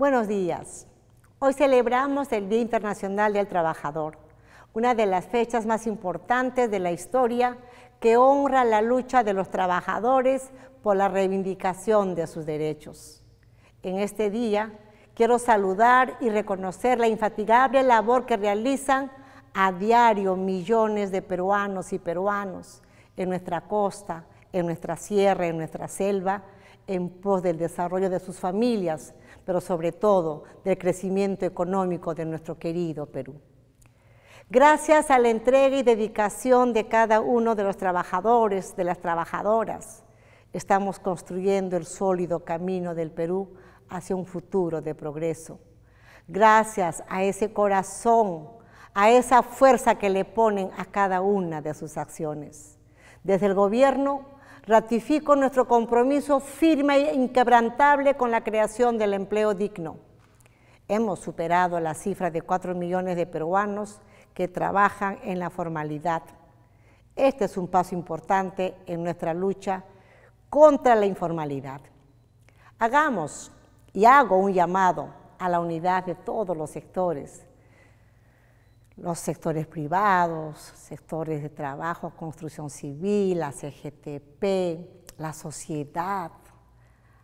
Buenos días. Hoy celebramos el Día Internacional del Trabajador, una de las fechas más importantes de la historia que honra la lucha de los trabajadores por la reivindicación de sus derechos. En este día quiero saludar y reconocer la infatigable labor que realizan a diario millones de peruanos y peruanas en nuestra costa, en nuestra sierra, en nuestra selva, en pos del desarrollo de sus familias, pero sobre todo del crecimiento económico de nuestro querido Perú. Gracias a la entrega y dedicación de cada uno de los trabajadores, de las trabajadoras, estamos construyendo el sólido camino del Perú hacia un futuro de progreso. Gracias a ese corazón, a esa fuerza que le ponen a cada una de sus acciones. Desde el gobierno ratifico nuestro compromiso firme e inquebrantable con la creación del empleo digno. Hemos superado la cifra de 4 millones de peruanos que trabajan en la formalidad. Este es un paso importante en nuestra lucha contra la informalidad. Hagamos y hago un llamado a la unidad de todos los sectores los sectores privados, sectores de trabajo, construcción civil, la CGTP, la sociedad,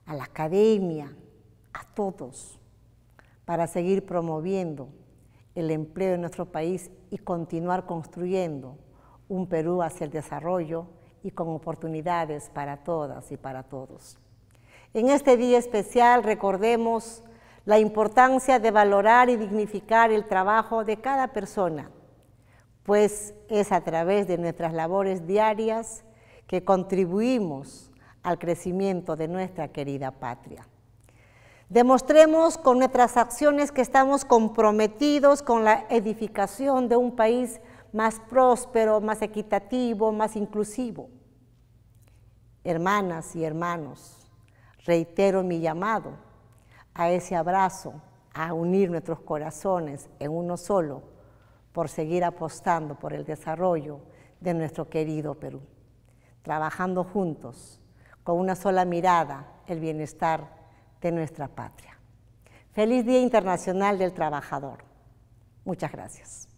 a la academia, a todos, para seguir promoviendo el empleo en nuestro país y continuar construyendo un Perú hacia el desarrollo y con oportunidades para todas y para todos. En este día especial recordemos la importancia de valorar y dignificar el trabajo de cada persona, pues es a través de nuestras labores diarias que contribuimos al crecimiento de nuestra querida patria. Demostremos con nuestras acciones que estamos comprometidos con la edificación de un país más próspero, más equitativo, más inclusivo. Hermanas y hermanos, reitero mi llamado a ese abrazo, a unir nuestros corazones en uno solo, por seguir apostando por el desarrollo de nuestro querido Perú, trabajando juntos, con una sola mirada, el bienestar de nuestra patria. Feliz Día Internacional del Trabajador. Muchas gracias.